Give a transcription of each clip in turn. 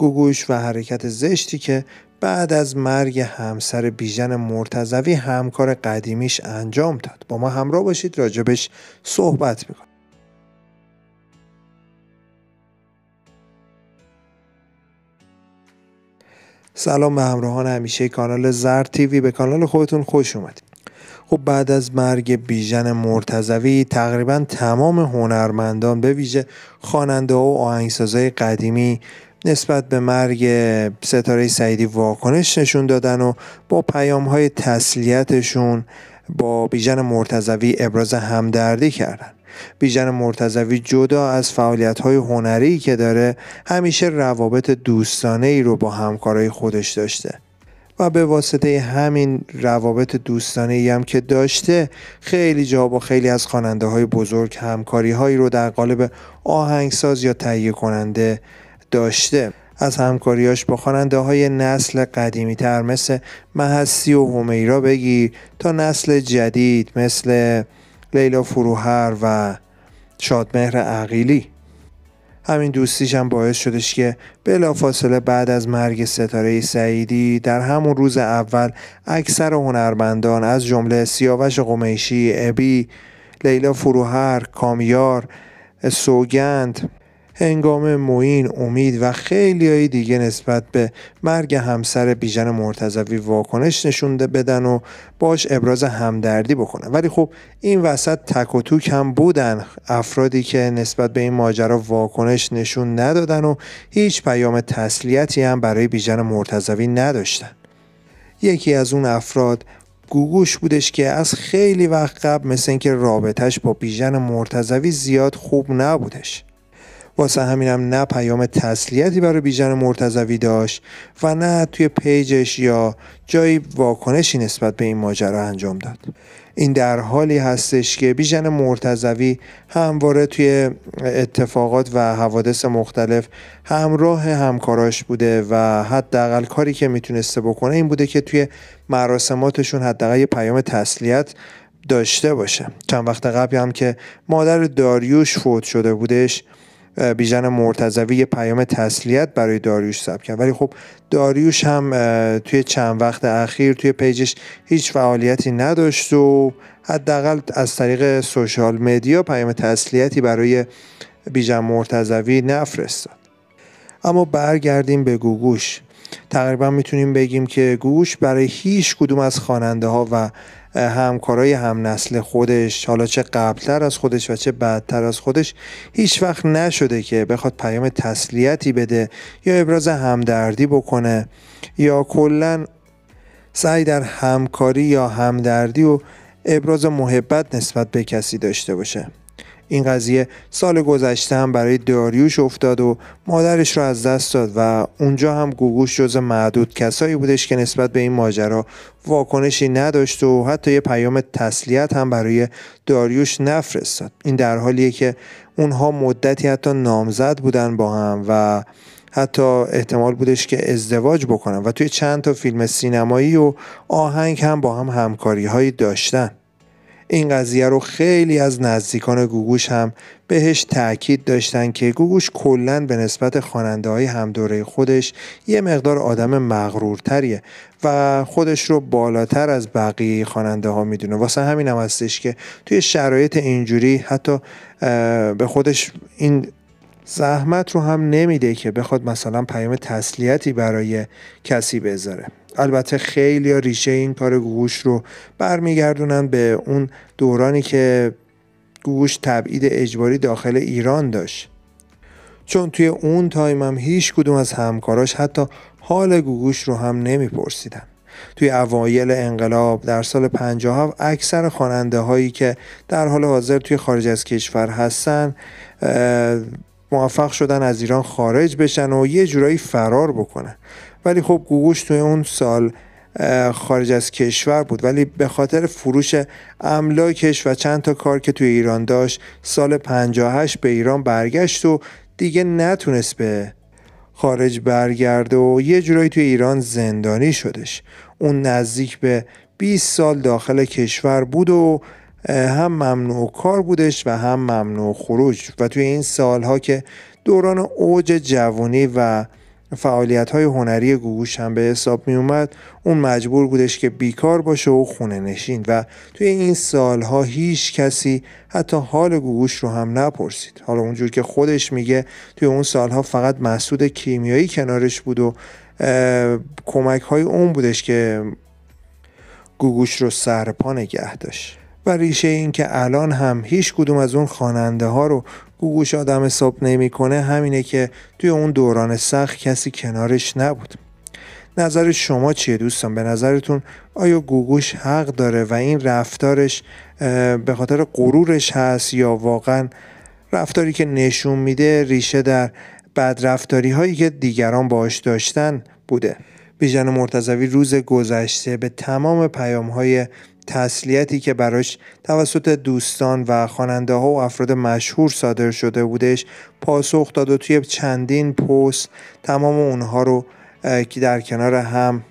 گوگوش و حرکت زشتی که بعد از مرگ همسر بیژن مرتزوی همکار قدیمیش انجام داد با ما همراه باشید راجبش صحبت میکنیم سلام به همراهان همیشه کانال زر تیوی به کانال خودتون خوش اومدید خب بعد از مرگ بیژن مرتزوی تقریبا تمام هنرمندان به ویژه خواننده و آهنگسازهای قدیمی نسبت به مرگ ستاره سعیدی واکنش نشون دادن و با پیام های تسلیتشون با بیژن مرتزوی ابراز همدردی کردن بیژن مرتزوی جدا از فعالیت های هنری که داره همیشه روابط دوستانه ای رو با همکارای خودش داشته و به واسطه همین روابط دوستانه ای هم که داشته خیلی جا با خیلی از خواننده های بزرگ همکاری هایی رو در قالب آهنگساز یا تهیه کننده داشته از همکاریاش با خواننده های نسل قدیمی تر مثل محسی و همیرا بگیر تا نسل جدید مثل لیلا فروهر و شادمهر عقیلی همین دوستیش هم باعث شدش که فاصله بعد از مرگ ستاره سعیدی در همون روز اول اکثر هنرمندان از جمله سیاوش قمیشی ابی لیلا فروهر کامیار سوگند هنگام موین امید و های دیگه نسبت به مرگ همسر بیژن مرتضوی واکنش نشونده بدن و باش ابراز همدردی بکنن ولی خب این وسط تک و توک هم بودن افرادی که نسبت به این ماجرا واکنش نشون ندادن و هیچ پیام تسلیتی هم برای بیژن مرتضوی نداشتن یکی از اون افراد گوگوش بودش که از خیلی وقت قبل مثل اینکه رابطهش با بیژن مرتضوی زیاد خوب نبودش واسه همینم نه پیام تسلیتی برای بیژن مرتضوی داشت و نه توی پیجش یا جایی واکنشی نسبت به این ماجرا انجام داد این در حالی هستش که بیژن مرتضوی همواره توی اتفاقات و حوادث مختلف همراه همکاراش بوده و حداقل کاری که میتونسته بکنه این بوده که توی مراسماتشون حداقل یه پیام تسلیت داشته باشه چند وقت قبل هم که مادر داریوش فوت شده بودش بیژن مرتضوی یه پیام تسلیت برای داریوش ثبت کرد ولی خب داریوش هم توی چند وقت اخیر توی پیجش هیچ فعالیتی نداشت و حداقل از طریق سوشال مدیا پیام تسلیتی برای بیژن مرتضوی نفرستاد اما برگردیم به گوگوش تقریبا میتونیم بگیم که گوش برای هیچ کدوم از خواننده ها و همکارای هم نسل خودش حالا چه قبلتر از خودش و چه بعدتر از خودش هیچ وقت نشده که بخواد پیام تسلیتی بده یا ابراز همدردی بکنه یا کلا سعی در همکاری یا همدردی و ابراز محبت نسبت به کسی داشته باشه این قضیه سال گذشته هم برای داریوش افتاد و مادرش را از دست داد و اونجا هم گوگوش جز معدود کسایی بودش که نسبت به این ماجرا واکنشی نداشت و حتی یه پیام تسلیت هم برای داریوش نفرستاد این در حالیه که اونها مدتی حتی نامزد بودن با هم و حتی احتمال بودش که ازدواج بکنن و توی چند تا فیلم سینمایی و آهنگ هم با هم همکاری هایی داشتن این قضیه رو خیلی از نزدیکان گوگوش هم بهش تاکید داشتن که گوگوش کلا به نسبت خواننده های همدوره خودش یه مقدار آدم مغرورتریه و خودش رو بالاتر از بقیه خواننده ها میدونه واسه همین هم هستش که توی شرایط اینجوری حتی به خودش این زحمت رو هم نمیده که بخواد مثلا پیام تسلیتی برای کسی بذاره البته خیلی ریشه این کار گوگوش رو برمیگردونن به اون دورانی که گوگوش تبعید اجباری داخل ایران داشت چون توی اون تایم هم هیچ کدوم از همکاراش حتی حال گوگوش رو هم نمیپرسیدن توی اوایل انقلاب در سال 57 اکثر خواننده هایی که در حال حاضر توی خارج از کشور هستن موفق شدن از ایران خارج بشن و یه جورایی فرار بکنن ولی خب گوگوش توی اون سال خارج از کشور بود ولی به خاطر فروش املاکش و چند تا کار که توی ایران داشت سال 58 به ایران برگشت و دیگه نتونست به خارج برگرده و یه جورایی توی ایران زندانی شدش اون نزدیک به 20 سال داخل کشور بود و هم ممنوع کار بودش و هم ممنوع خروج و توی این سالها که دوران اوج جوانی و فعالیت های هنری گوگوش هم به حساب می اومد اون مجبور بودش که بیکار باشه و خونه نشین و توی این سالها هیچ کسی حتی حال گوگوش رو هم نپرسید حالا اونجور که خودش میگه توی اون سالها فقط مسعود کیمیایی کنارش بود و کمک های اون بودش که گوگوش رو سرپا نگه داشت و ریشه این که الان هم هیچ کدوم از اون خواننده ها رو گوگوش آدم حساب نمیکنه همینه که توی اون دوران سخت کسی کنارش نبود نظر شما چیه دوستان به نظرتون آیا گوگوش حق داره و این رفتارش به خاطر غرورش هست یا واقعا رفتاری که نشون میده ریشه در بدرفتاری هایی که دیگران باش داشتن بوده بیژن مرتضوی روز گذشته به تمام پیام های تسلیتی که براش توسط دوستان و خواننده ها و افراد مشهور صادر شده بودش پاسخ داد و توی چندین پست تمام اونها رو که در کنار هم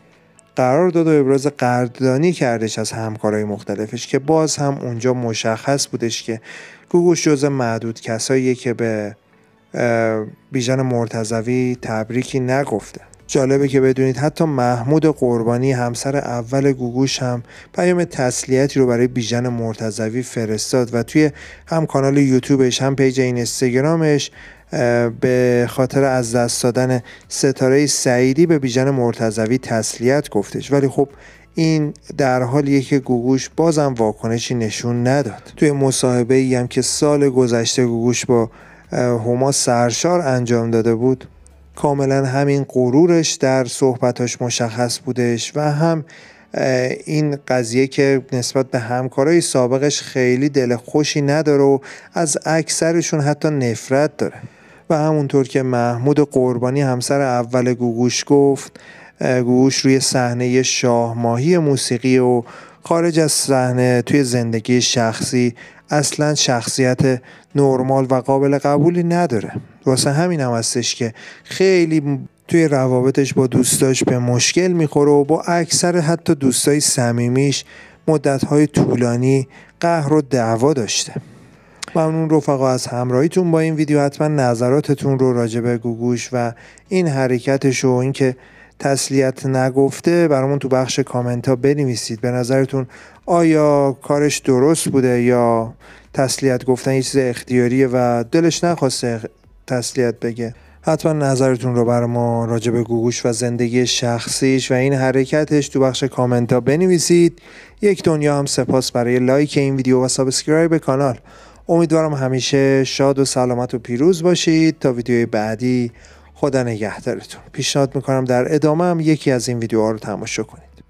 قرار داد و ابراز قدردانی کردش از همکارای مختلفش که باز هم اونجا مشخص بودش که گوگوش جز معدود کساییه که به بیژن مرتزوی تبریکی نگفته جالبه که بدونید حتی محمود قربانی همسر اول گوگوش هم پیام تسلیتی رو برای بیژن مرتضوی فرستاد و توی هم کانال یوتیوبش هم پیج این استگرامش به خاطر از دست دادن ستاره سعیدی به بیژن مرتضوی تسلیت گفتش ولی خب این در حالیه که گوگوش بازم واکنشی نشون نداد توی مصاحبه ای هم که سال گذشته گوگوش با هما سرشار انجام داده بود کاملا همین غرورش در صحبتاش مشخص بودش و هم این قضیه که نسبت به همکارای سابقش خیلی دل خوشی نداره و از اکثرشون حتی نفرت داره و همونطور که محمود قربانی همسر اول گوگوش گفت گوگوش روی صحنه شاه ماهی موسیقی و خارج از صحنه توی زندگی شخصی اصلا شخصیت نرمال و قابل قبولی نداره واسه همین هم هستش که خیلی توی روابطش با دوستاش به مشکل میخوره و با اکثر حتی دوستای صمیمیش مدتهای طولانی قهر و دعوا داشته ممنون رفقا از همراهیتون با این ویدیو حتما نظراتتون رو راجع به گوگوش و این حرکتش و اینکه تسلیت نگفته برامون تو بخش کامنت ها بنویسید به نظرتون آیا کارش درست بوده یا تسلیت گفتن یه چیز اختیاریه و دلش نخواسته تسلیت بگه حتما نظرتون رو بر ما راجع به گوگوش و زندگی شخصیش و این حرکتش تو بخش کامنت ها بنویسید یک دنیا هم سپاس برای لایک این ویدیو و سابسکرایب کانال امیدوارم همیشه شاد و سلامت و پیروز باشید تا ویدیوی بعدی خدا نگهدارتون پیشنهاد میکنم در ادامه هم یکی از این ویدیوها رو تماشا کنید